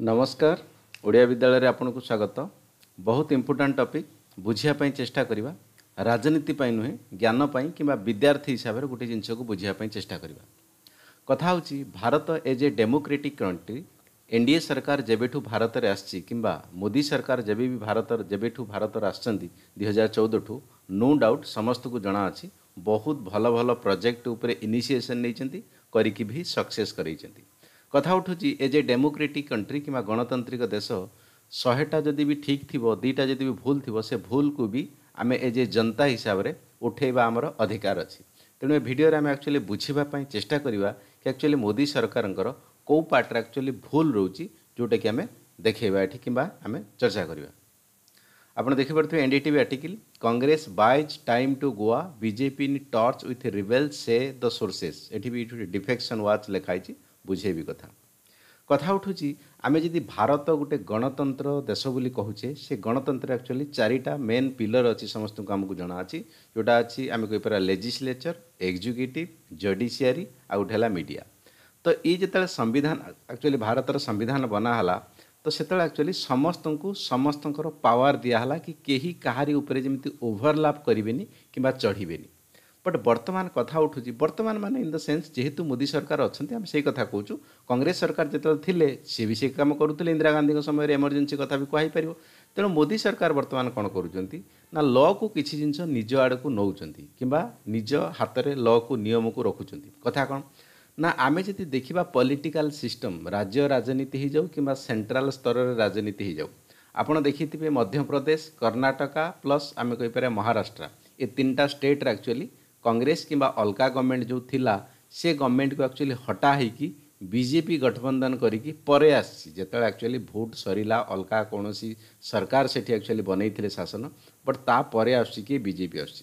नमस्कार ओडिया विद्यालय आपको स्वागत बहुत इम्पोर्टाट टपिक बुझापी चेषा कर राजनीति नुहे ज्ञानपी कि विद्यार्थी हिसाब से गोटे जिनस को बुझापी चेषा करवा कथा Bharat as a democratic country NDA सरकार जेबू भारत में आंबा मोदी सरकार जब भी भारत जेबू भारत आईहजार चौदह ठू नो डाउट समस्त को जना अच्छी बहुत भल भल प्रोजेक्ट उपर इनिसीएसन नहीं करके भी सक्से कराई କଥା ଉଠୁଛି ଏଜ୍ ଏ ଡେମୋକ୍ରେଟିକ୍ କଣ୍ଟ୍ରି କିମ୍ବା ଗଣତାନ୍ତ୍ରିକ ଦେଶ ଶହେଟା ଯଦି ବି ଠିକ୍ ଥିବ ଦୁଇଟା ଯଦି ବି ଭୁଲ ଥିବ ସେ ଭୁଲକୁ ବି ଆମେ ଏଜ୍ ଏ ଜନତା ହିସାବରେ ଉଠାଇବା ଆମର ଅଧିକାର ଅଛି ତେଣୁ ଏ ଭିଡ଼ିଓରେ ଆମେ ଆକ୍ଚୁଆଲି ବୁଝିବା ପାଇଁ ଚେଷ୍ଟା କରିବା କି ଆକ୍ଚୁଆଲି ମୋଦି ସରକାରଙ୍କର କେଉଁ ପାର୍ଟରେ ଆକ୍ଚୁଆଲି ଭୁଲ ରହୁଛି ଯେଉଁଟାକି ଆମେ ଦେଖାଇବା ଏଠି କିମ୍ବା ଆମେ ଚର୍ଚ୍ଚା କରିବା ଆପଣ ଦେଖିପାରୁଥିବେ NDTV article Congress buys time to Goa BJP in touch with ରିଭେଲ୍ ସେ ଦ ସୋର୍ସେସ୍ ଏଠି ବି ଏଠି ଡିଫେକ୍ସନ୍ ୱାଚ୍ ଲେଖା ହେଇଛି ବୁଝେଇବି କଥା କଥା ଉଠୁଛି ଆମେ ଯଦି ଭାରତ ଗୋଟେ ଗଣତନ୍ତ୍ର ଦେଶ ବୋଲି କହୁଛେ ସେ ଗଣତନ୍ତ୍ର ଆକ୍ଚୁଆଲି ଚାରିଟା ମେନ୍ ପିଲର୍ ଅଛି ସମସ୍ତଙ୍କୁ ଆମକୁ ଜଣା ଅଛି ଯେଉଁଟା ଅଛି ଆମେ କହିପାରିବା ଲେଜିସ୍ଲେଚର୍ ଏକ୍ଜିକ୍ୟୁଟିଭ୍ ଜୁଡ଼ିସିଆରୀ ଆଉ ଗୋଟେ ହେଲା ମିଡ଼ିଆ ତ ଏଇ ଯେତେବେଳେ ସମ୍ବିଧାନ ଆକ୍ଚୁଆଲି ଭାରତର ସମ୍ବିଧାନ ବନାହେଲା ତ ସେତେବେଳେ ଆକ୍ଚୁଆଲି ସମସ୍ତଙ୍କୁ ସମସ୍ତଙ୍କର ପାୱାର ଦିଆହେଲା କି କେହି କାହାରି ଉପରେ ଯେମିତି ଓଭରଲାପ୍ କରିବେନି କିମ୍ବା ଚଢ଼ିବେନି ବଟ୍ ବର୍ତ୍ତମାନ କଥା ଉଠୁଛି ବର୍ତ୍ତମାନ ମାନେ ଇନ୍ ଦ ସେନ୍ସ ଯେହେତୁ ମୋଦି ସରକାର ଅଛନ୍ତି ଆମେ ସେଇ କଥା କହୁଛୁ କଂଗ୍ରେସ ସରକାର ଯେତେବେଳେ ଥିଲେ ସିଏ ବି ସେ କାମ କରୁଥିଲେ ଇନ୍ଦିରା ଗାନ୍ଧୀଙ୍କ ସମୟରେ ଏମର୍ଜେନ୍ସି କଥା ବି କୁହାଯାଇପାରିବ ତେଣୁ ମୋଦି ସରକାର ବର୍ତ୍ତମାନ କ'ଣ କରୁଛନ୍ତି ନା ଲ'କୁ କିଛି ଜିନିଷ ନିଜ ଆଡ଼କୁ ନେଉଛନ୍ତି କିମ୍ବା ନିଜ ହାତରେ ଲ'କୁ ନିୟମକୁ ରଖୁଛନ୍ତି କଥା କ'ଣ ନା ଆମେ ଯଦି ଦେଖିବା ପଲିଟିକାଲ ସିଷ୍ଟମ୍ ରାଜ୍ୟ ରାଜନୀତି ହେଇଯାଉ କିମ୍ବା ସେଣ୍ଟ୍ରାଲ ସ୍ତରରେ ରାଜନୀତି ହେଇଯାଉ ଆପଣ ଦେଖିଥିବେ ମଧ୍ୟପ୍ରଦେଶ କର୍ଣ୍ଣାଟକା ପ୍ଲସ୍ ଆମେ କହିପାରିବା ମହାରାଷ୍ଟ୍ର ଏ ତିନିଟା ଷ୍ଟେଟ୍ରେ ଆକ୍ଚୁଆଲି कांग्रेस कि अलका गवर्नमेंट जो थिला से गवर्नमेंट को एक्चुअली हटा हटाई बीजेपी गठबंधन करे आते एक्चुअली भोट सर अलका कौन सरकार से एक्चुअली बनई शासन बट तापर आसिकी बीजेपी आस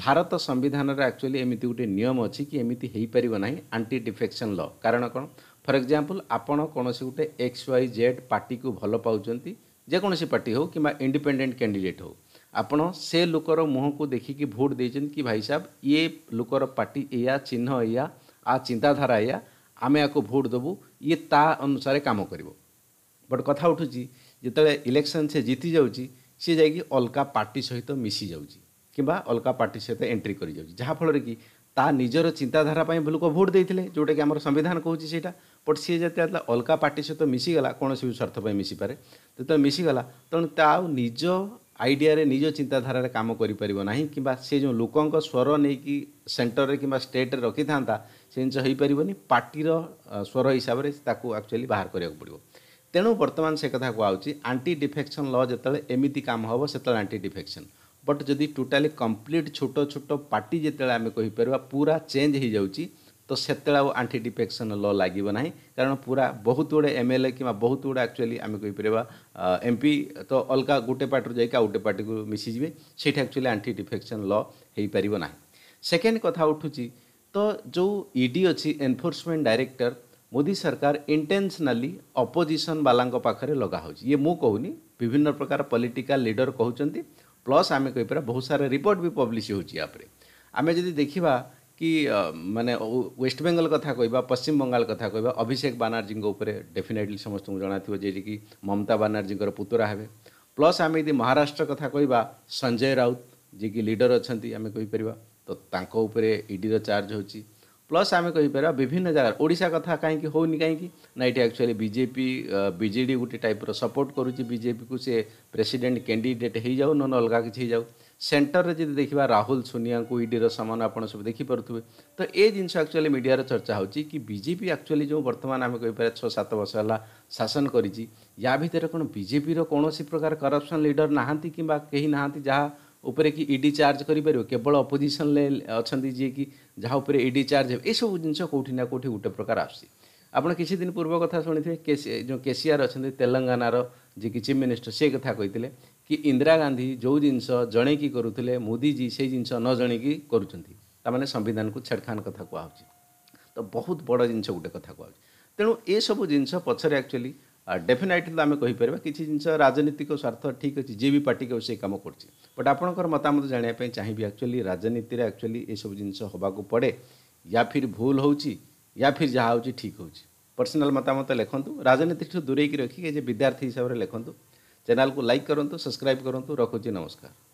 भारत संविधान एक्चुअली एमती गोटे नियम अच्छी कि एमती हो पार ना आंटी डिफेक्शन ल कारण कौन फर एक्जामपल आपड़ कौन से गोटे एक्स वाई जेड पार्टी को भल पाँच जेकोसी पार्टी हो कि इंडिपेडेट कैंडिडेट हूँ ଆପଣ ସେ ଲୋକର ମୁହଁକୁ ଦେଖିକି ଭୋଟ୍ ଦେଇଛନ୍ତି କି ଭାଇ ସାହେବ ଇଏ ଲୋକର ପାର୍ଟି ଏଇଆ ଚିହ୍ନ ଏଇଆ ଆ ଚିନ୍ତାଧାରା ଏଇଆ ଆମେ ୟାକୁ ଭୋଟ୍ ଦେବୁ ଇଏ ତା ଅନୁସାରେ କାମ କରିବ ବଟ୍ କଥା ଉଠୁଛି ଯେତେବେଳେ ଇଲେକ୍ସନ୍ ସେ ଜିତି ଯାଉଛି ସିଏ ଯାଇକି ଅଲଗା ପାର୍ଟି ସହିତ ମିଶି ଯାଉଛି କିମ୍ବା ଅଲଗା ପାର୍ଟି ସହିତ ଏଣ୍ଟ୍ରି କରିଯାଉଛି ଯାହାଫଳରେ କି ତା ନିଜର ଚିନ୍ତାଧାରା ପାଇଁ ଲୋକ ଭୋଟ୍ ଦେଇଥିଲେ ଯେଉଁଟାକି ଆମର ସମ୍ବିଧାନ କହୁଛି ସେଇଟା ବଟ୍ ସିଏ ଯେତେବେଳେ ଅଲଗା ପାର୍ଟି ସହିତ ମିଶିଗଲା କୌଣସି ବି ସ୍ୱାର୍ଥ ପାଇଁ ମିଶିପାରେ ଯେତେବେଳେ ମିଶିଗଲା ତେଣୁ ତା ଆଉ ନିଜ ଆଇଡ଼ିଆରେ ନିଜ ଚିନ୍ତାଧାରାରେ କାମ କରିପାରିବ ନାହିଁ କିମ୍ବା ସେ ଯେଉଁ ଲୋକଙ୍କ ସ୍ୱର ନେଇକି ସେଣ୍ଟରରେ କିମ୍ବା ଷ୍ଟେଟ୍ରେ ରଖିଥାନ୍ତା ସେ ଜିନିଷ ହେଇପାରିବନି ପାର୍ଟିର ସ୍ୱର ହିସାବରେ ତାକୁ ଆକ୍ଚୁଆଲି ବାହାର କରିବାକୁ ପଡ଼ିବ ତେଣୁ ବର୍ତ୍ତମାନ ସେ କଥା କୁହାହେଉଛି ଆଣ୍ଟି ଡିଫେକ୍ସନ୍ ଲ ଯେତେବେଳେ ଏମିତି କାମ ହେବ ସେତେବେଳେ ଆଣ୍ଟି ଡିଫେକ୍ସନ୍ ବଟ୍ ଯଦି ଟୋଟାଲି କମ୍ପ୍ଲିଟ୍ ଛୋଟ ଛୋଟ ପାର୍ଟି ଯେତେବେଳେ ଆମେ କହିପାରିବା ପୁରା ଚେଞ୍ଜ ହେଇଯାଉଛି तो से आंठी डिफेक्शन ल लगे ना कारण पूरा बहुत गुड़े एम एल ए कि बहुत गुड़े आकचुअली आम कहीपर एमपी तो अलग गोटे पार्टी जाए आउ गोटे पार्टी को मिशिजे से आकचुअली आंटी डिफेक्शन ल हो पारना सेकेंड कथ उठू तो जो इडी e अच्छी एनफोर्समेंट डायरेक्टर मोदी सरकार इंटेनसनाली अपोजिशन बाला पाखे लगा ये मुझे विभिन्न प्रकार पॉलिटिकल लीडर कहते प्लस आम कहीपर बहुत सारा रिपोर्ट भी पब्लीश आम जी देखा कि मैंने वेस्ट बेंगल कथा कह पश्चिम बंगाल कथा कह अभिषेक बानाजी डेफिनेटली समस्त जनाथियो जे कि ममता बानाजी पुतुरा हे प्लस आम यदि महाराष्ट्र कथा कह संजय राउत जी की लिडर अच्छा आम कहीपर तो तापर चार्ज हो प्लस आम कहीपर विभिन्न जगह ओडा कथा कहीं हो कहीं ना ये एक्चुअली बीजेपी बीजेडी गोटे टाइप सपोर्ट करुच्ची बीजेपी को सी प्रेसीडेट कैंडिडेट हो जाऊ ना अलग किसी हो जाऊ ସେଣ୍ଟରରେ ଯଦି ଦେଖିବା ରାହୁଲ ସୋନିଆଙ୍କୁ ଇଡିର ସମାନ ଆପଣ ସବୁ ଦେଖିପାରୁଥିବେ ତ ଏ ଜିନିଷ ଆକ୍ଚୁଆଲି ମିଡ଼ିଆରେ ଚର୍ଚ୍ଚା ହେଉଛି କି ବିଜେପି ଆକ୍ଚୁଆଲି ଯେଉଁ ବର୍ତ୍ତମାନ ଆମେ କହିପାରିବା ଛଅ ସାତ ବର୍ଷ ହେଲା ଶାସନ କରିଛି ୟା ଭିତରେ କ'ଣ ବିଜେପିର କୌଣସି ପ୍ରକାର କରପ୍ସନ୍ ଲିଡର ନାହାନ୍ତି କିମ୍ବା କେହି ନାହାନ୍ତି ଯାହା ଉପରେ କି ଇଡି ଚାର୍ଜ କରିପାରିବ କେବଳ ଅପୋଜିସନରେ ଅଛନ୍ତି ଯିଏକି ଯାହା ଉପରେ ଇଡି ଚାର୍ଜ ହେବ ଏସବୁ ଜିନିଷ କେଉଁଠି ନା କେଉଁଠି ଗୋଟେ ପ୍ରକାର ଆସୁଛି ଆପଣ କିଛି ଦିନ ପୂର୍ବ କଥା ଶୁଣିଥିବେ ଯେଉଁ କେସିଆର୍ ଅଛନ୍ତି ତେଲେଙ୍ଗାନାର ଯିଏକି ଚିଫ୍ ମିନିଷ୍ଟର ସେ କଥା କହିଥିଲେ କି ଇନ୍ଦିରା ଗାନ୍ଧୀ ଯେଉଁ ଜିନିଷ ଜଣେଇକି କରୁଥିଲେ ମୋଦିଜୀ ସେଇ ଜିନିଷ ନ ଜଣେଇକି କରୁଛନ୍ତି ତାମାନେ ସମ୍ବିଧାନକୁ ଛେଡ଼ଖାନ କଥା କୁହାହେଉଛି ତ ବହୁତ ବଡ଼ ଜିନିଷ ଗୋଟେ କଥା କୁହାହେଉଛି ତେଣୁ ଏସବୁ ଜିନିଷ ପଛରେ ଆକ୍ଚୁଆଲି ଡେଫିନାଇଟଲି ତ ଆମେ କହିପାରିବା କିଛି ଜିନିଷ ରାଜନୀତିକ ସ୍ୱାର୍ଥ ଠିକ୍ ଅଛି ଯିଏ ବି ପାର୍ଟି କେବେ ସେଇ କାମ କରୁଛି ବଟ୍ ଆପଣଙ୍କର ମତାମତ ଜାଣିବା ପାଇଁ ଚାହିଁବି ଆକ୍ଚୁଆଲି ରାଜନୀତିରେ ଆକ୍ଚୁଆଲି ଏସବୁ ଜିନିଷ ହେବାକୁ ପଡ଼େ ୟା ଫିର୍ ଭୁଲ ହେଉଛି ୟା ଫିର୍ ଯାହା ହେଉଛି ଠିକ୍ ହେଉଛି ପର୍ସନାଲ୍ ମତାମତ ଲେଖନ୍ତୁ ରାଜନୀତିଠୁ ଦୂରେଇକି ରଖିକି ଯେ ବିଦ୍ୟାର୍ଥୀ ହିସାବରେ ଲେଖନ୍ତୁ चैनल को लाइक करूँ तो सब्सक्राइब करूँ तो रखुच्छी नमस्कार